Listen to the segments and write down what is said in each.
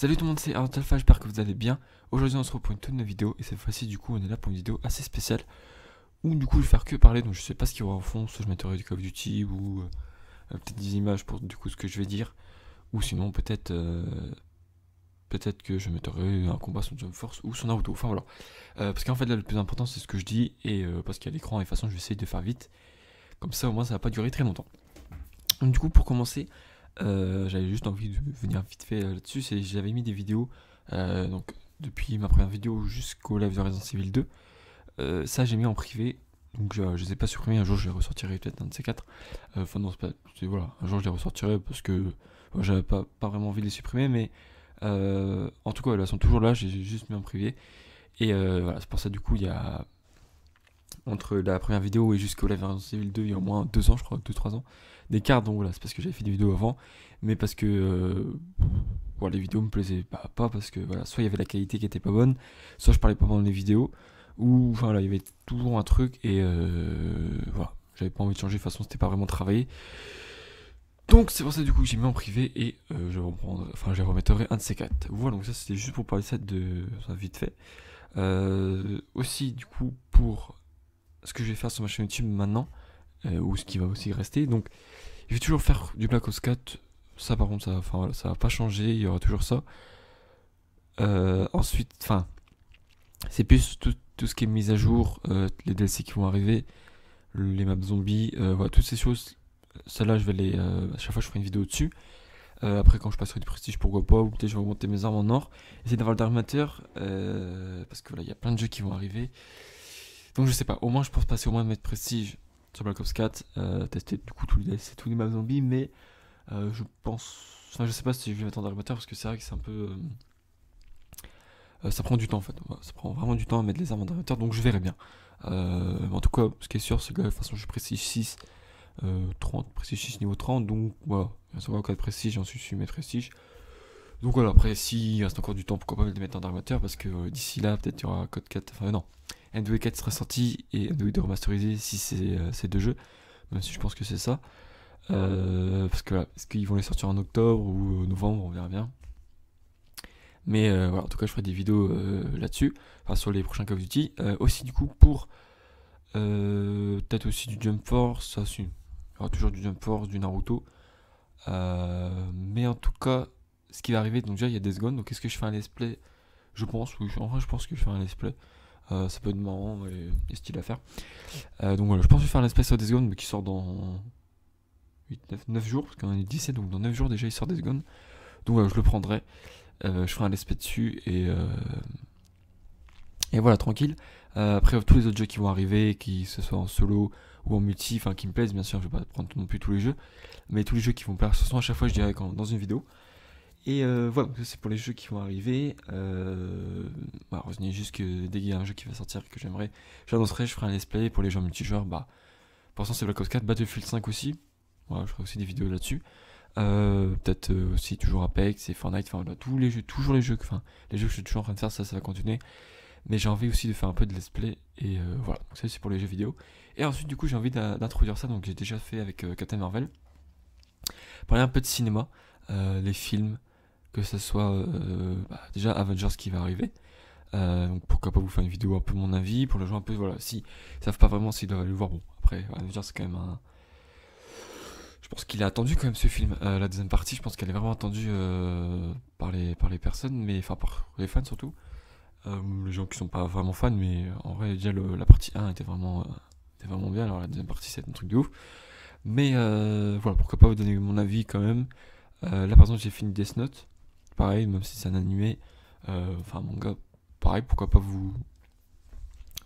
Salut tout le monde, c'est Alpha, j'espère que vous allez bien. Aujourd'hui on se retrouve pour une toute nouvelle vidéo et cette fois-ci du coup on est là pour une vidéo assez spéciale où du coup je vais faire que parler donc je sais pas ce qu'il y aura en fond, soit je mettrai du Call of Duty ou euh, euh, peut-être des images pour du coup ce que je vais dire ou sinon peut-être euh, peut-être que je mettrai un combat sur Jump Force ou sur auto. enfin voilà. parce qu'en fait là le plus important c'est ce que je dis et parce qu'il y a l'écran et de toute façon je vais essayer de faire vite comme ça au moins ça va pas durer très longtemps. Donc, du coup pour commencer euh, j'avais juste envie de venir vite fait euh, là-dessus, c'est j'avais mis des vidéos euh, donc depuis ma première vidéo jusqu'au live de Resident Evil 2. ça j'ai mis en privé, donc je, ne les ai pas supprimés, un jour je les ressortirai peut-être un de ces quatre. Enfin non, pas, voilà, un jour je les ressortirai parce que j'avais pas, pas, vraiment envie de les supprimer, mais en tout cas elles sont toujours là, j'ai juste mis en privé. Et voilà, c'est pour ça du coup il y a entre la première vidéo et jusqu'au Live Resident Evil 2, il y a au moins 2 ans, je crois, 2-3 ans, d'écart. Donc voilà, c'est parce que j'avais fait des vidéos avant, mais parce que euh, les vidéos me plaisaient pas, pas parce que voilà, soit il y avait la qualité qui était pas bonne, soit je parlais pas pendant les vidéos, ou enfin là, il y avait toujours un truc et euh, voilà, j'avais pas envie de changer, de toute façon, c'était pas vraiment travaillé. Donc c'est pour ça du coup que j'ai mis en privé et euh, je reprendre, enfin je remettrai un de ces quatre. Voilà donc ça c'était juste pour parler de ça de ça vite fait. aussi du coup pour ce que je vais faire sur ma chaîne YouTube maintenant, euh, ou ce qui va aussi rester. Donc, je vais toujours faire du Black Ops 4. Ça, par contre, ça, ça va pas changer. Il y aura toujours ça. Euh, ensuite, enfin, c'est plus tout, ce qui est mise à jour, euh, les DLC qui vont arriver, les maps zombies, voilà, toutes ces choses. Celles-là, je vais les. à chaque fois, je ferai une vidéo dessus. après, quand je passerai du prestige, pourquoi pas, ou peut-être je vais augmenter mes armes en or. Essayer d'avoir le d'armateur, parce que voilà, il y a plein de jeux qui vont arriver. Donc je sais pas, au moins je pense passer au moins de mettre prestige sur Black Ops 4, euh, tester du coup tous les tous les maps zombies, mais euh, je pense. Enfin, je sais pas si je vais mettre en Darmateur parce que c'est vrai que c'est un peu. Euh, ça prend du temps en fait, ça prend vraiment du temps à mettre les armes en donc je verrai bien. en tout cas, ce qui est sûr, c'est que de toute façon, je suis prestige 6, 30, prestige 6 niveau 30, donc voilà, ça va au Code prestige, ensuite je suis mes prestige. Donc voilà, après, s'il reste encore du temps, pourquoi pas mettre les en armateur parce que d'ici là, peut-être il y aura code 4, enfin non, NW 4 sera sorti et NW 2 remasterisé si c'est euh, ces deux jeux, même si je pense que c'est ça. Euh, parce que est-ce qu'ils vont les sortir en octobre ou novembre, on verra bien. Mais euh, en tout cas, je ferai des vidéos là-dessus, enfin sur les prochains Call of Duty. aussi, du coup, pour peut-être aussi du Jump Force, ça, il y toujours du Jump Force, du Naruto. mais en tout cas, ce qui va arriver, donc déjà, il y a des secondes donc est-ce que je fais un let's play Je pense, oui, Enfin je pense que je fais un let's play. Euh, ça peut être marrant et, style à faire. Euh, donc voilà, je pense que je vais faire l'espèce des secondes mais qui sort dans 9, jours, parce qu'on est 17, donc dans 9 jours déjà il sort des Gone. Donc voilà, je le prendrai, euh, je ferai un aspect dessus et, et voilà, tranquille. après, tous les autres jeux qui vont arriver, qui ce soit en solo ou en multi, enfin qui me plaisent, bien sûr, je vais pas prendre non plus tous les jeux, mais tous les jeux qui vont plaire, ce sont à chaque fois, je dirais, dans une vidéo. Et euh, voilà voilà, c'est pour les jeux qui vont arriver. Euh, bah, juste que dès un jeu qui va sortir que j'aimerais, j'annoncerai, je ferai un let's play pour les gens multijoueurs. Bah, pour l'instant, c'est Black Ops 4, Battlefield 5 aussi. je ferai aussi des vidéos là-dessus. Euh, peut-être euh, aussi toujours Apex et Fortnite. Enfin, tous les jeux, toujours les jeux, enfin, les jeux que je suis toujours en train de faire, ça, ça va continuer. Mais j'ai envie aussi de faire un peu de let's play. Et voilà, ça, c'est pour les jeux vidéo. Et ensuite, du coup, j'ai envie d'introduire ça. Donc, j'ai déjà fait avec Captain Marvel. Parler un peu de cinéma, les films que ce soit euh, bah, déjà Avengers qui va arriver. Euh, pourquoi pas vous faire une vidéo un peu mon avis pour les gens un peu voilà si savent pas vraiment s'ils doivent aller le voir bon après Avengers c'est quand même un je pense qu'il a attendu quand même ce film euh, la deuxième partie je pense qu'elle est vraiment attendue par les par les personnes mais enfin par les fans surtout les gens qui sont pas vraiment fans mais en vrai déjà la partie 1 était vraiment était vraiment bien alors la deuxième partie c'est un truc de ouf mais voilà pourquoi pas vous donner mon avis quand même là par exemple j'ai fini Death Note pareil, même si c'est un animé, euh, enfin manga, pareil, pourquoi pas vous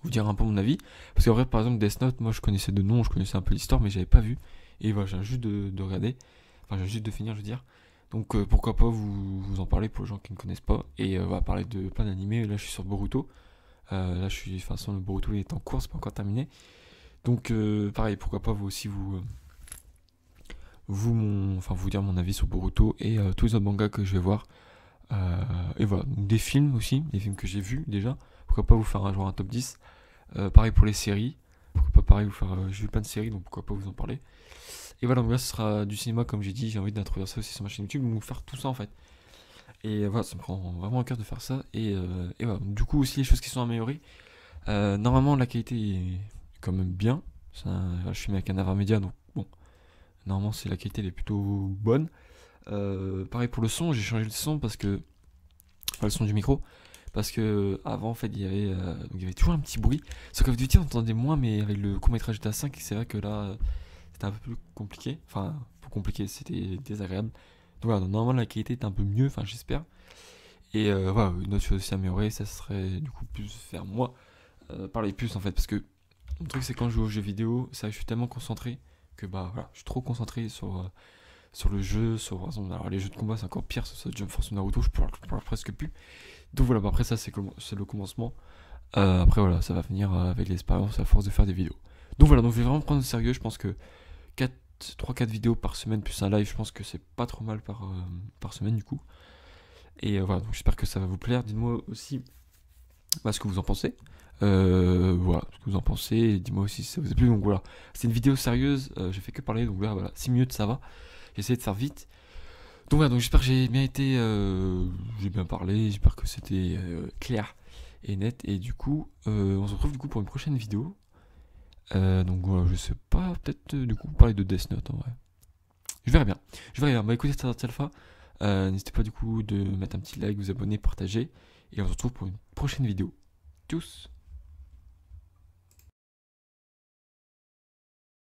vous dire un peu mon avis. Parce qu'en vrai, par exemple, Death Note, moi je connaissais de nom, je connaissais un peu l'histoire, mais j'avais pas vu. Et voilà, j'ai juste de, regarder, enfin, j'ai juste de finir, je veux dire. Donc euh, pourquoi pas vous, vous, en parler pour les gens qui ne connaissent pas. Et euh, on va parler de plein d'animés. Là, je suis sur Boruto. là, je suis, enfin, le Boruto est en cours, c'est pas encore terminé. Donc pareil, pourquoi pas vous aussi vous vous enfin vous dire mon avis sur Boruto et euh, tous les autres mangas que je vais voir. Euh, et voilà, des films aussi, des films que j'ai vus déjà. Pourquoi pas vous faire un genre un top 10. Euh, pareil pour les séries. Pourquoi pas pareil vous faire. j'ai vu plein de séries, donc pourquoi pas vous en parler. Et voilà, donc là ce sera du cinéma comme j'ai dit, j'ai envie d'introduire ça aussi sur ma chaîne YouTube, vous faire tout ça en fait. Et voilà, ça me prend vraiment à cœur de faire ça. Et, et voilà, du coup aussi les choses qui sont améliorées. normalement la qualité est quand même bien. je suis à un média donc Normalement, c'est la qualité est plutôt bonne. Euh, pareil pour le son, j'ai changé le son parce que. le son du micro. Parce que avant, en fait, il y avait, euh, toujours un petit bruit. Sauf que du Duty, on entendait moins, mais avec le court-métrage à 5, c'est vrai que là, c'était un peu plus compliqué. Enfin, compliqué, c'était désagréable. Donc voilà, normalement, la qualité est un peu mieux, enfin, j'espère. Et euh, voilà, une autre chose aussi améliorée, ça serait du coup plus faire moi par les puces en fait. Parce que le truc, c'est quand je joue aux jeux vidéo, ça, je suis tellement concentré que bah je suis trop concentré sur, euh, sur le jeu, sur les jeux de combat c'est encore pire sur Jump Force Naruto, je parle, presque plus. Donc voilà, bah, après ça c'est le commencement. Euh, après voilà, ça va venir euh, avec l'expérience à force de faire des vidéos. Donc voilà, donc je vais vraiment prendre au sérieux, je pense que 3-4 vidéos par semaine plus un live, je pense que c'est pas trop mal par, par semaine du coup. Et voilà, j'espère que ça va vous plaire. Dites-moi aussi bah, ce que vous en pensez. Euh, voilà ce que vous en pensez. dites moi aussi si ça vous a plu. Donc voilà, c'est une vidéo sérieuse. Euh, j'ai fait que parler. Donc voilà, voilà. mieux minutes ça va. J'essaie de faire vite. Donc voilà, donc j'espère que j'ai bien été. Euh, j'ai bien parlé. J'espère que c'était clair et net. Et du coup, on se retrouve du coup pour une prochaine vidéo. donc voilà, je sais pas. Peut-être du coup parler de Death Note en vrai. Je verrai bien. Je verrai bien. Bah écoutez, c'était Alpha. N'hésitez pas du coup de mettre un petit like, vous abonner, partager. Et on se retrouve pour une prochaine vidéo. tous